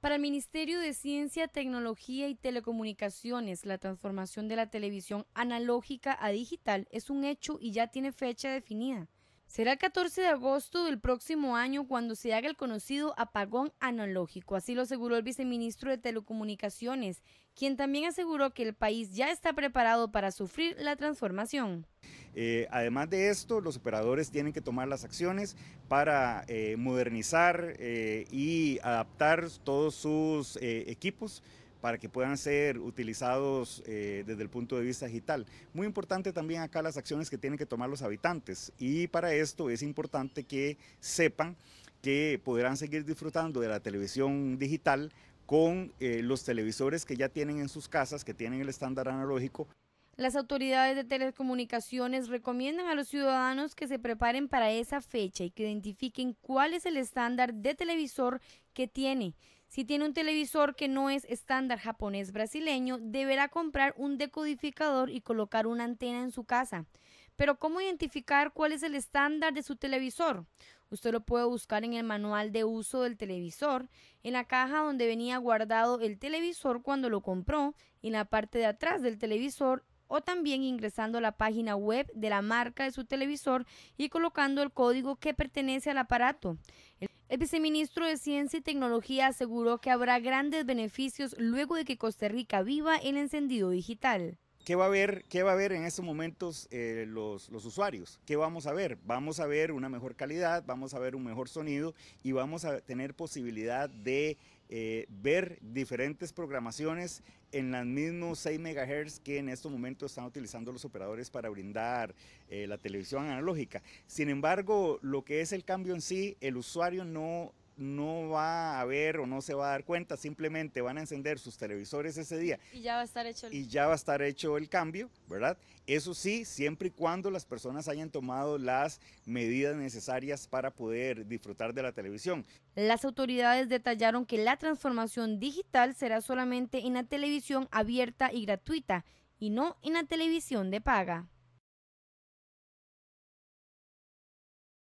Para el Ministerio de Ciencia, Tecnología y Telecomunicaciones, la transformación de la televisión analógica a digital es un hecho y ya tiene fecha definida. Será el 14 de agosto del próximo año cuando se haga el conocido apagón analógico, así lo aseguró el viceministro de Telecomunicaciones, quien también aseguró que el país ya está preparado para sufrir la transformación. Eh, además de esto, los operadores tienen que tomar las acciones para eh, modernizar eh, y adaptar todos sus equipos para que puedan ser utilizados eh, desde el punto de vista digital. Muy importante también acá las acciones que tienen que tomar los habitantes y para esto es importante que sepan que podrán seguir disfrutando de la televisión digital con eh, los televisores que ya tienen en sus casas, que tienen el estándar analógico. Las autoridades de telecomunicaciones recomiendan a los ciudadanos que se preparen para esa fecha y que identifiquen cuál es el estándar de televisor que tiene. Si tiene un televisor que no es estándar japonés brasileño, deberá comprar un decodificador y colocar una antena en su casa. Pero ¿cómo identificar cuál es el estándar de su televisor? Usted lo puede buscar en el manual de uso del televisor, en la caja donde venía guardado el televisor cuando lo compró, en la parte de atrás del televisor o también ingresando a la página web de la marca de su televisor y colocando el código que pertenece al aparato. El viceministro de Ciencia y Tecnología aseguró que habrá grandes beneficios luego de que Costa Rica viva el encendido digital. ¿Qué va a ver, qué va a ver en estos momentos eh, los, usuarios? ¿Qué vamos a ver? Vamos a ver una mejor calidad, vamos a ver un mejor sonido y vamos a tener posibilidad de eh, ver diferentes programaciones en las mismos 6 MHz que en estos momentos están utilizando los operadores para brindar eh, la televisión analógica. Sin embargo, lo que es el cambio en sí, el usuario no no va a haber o no se va a dar cuenta, simplemente van a encender sus televisores ese día. Y ya va a estar hecho el, y ya va a estar hecho el cambio, ¿verdad? Eso sí, siempre y cuando las personas hayan tomado las medidas necesarias para poder disfrutar de la televisión. Las autoridades detallaron que la transformación digital será solamente en la televisión abierta y gratuita y no en la televisión de paga.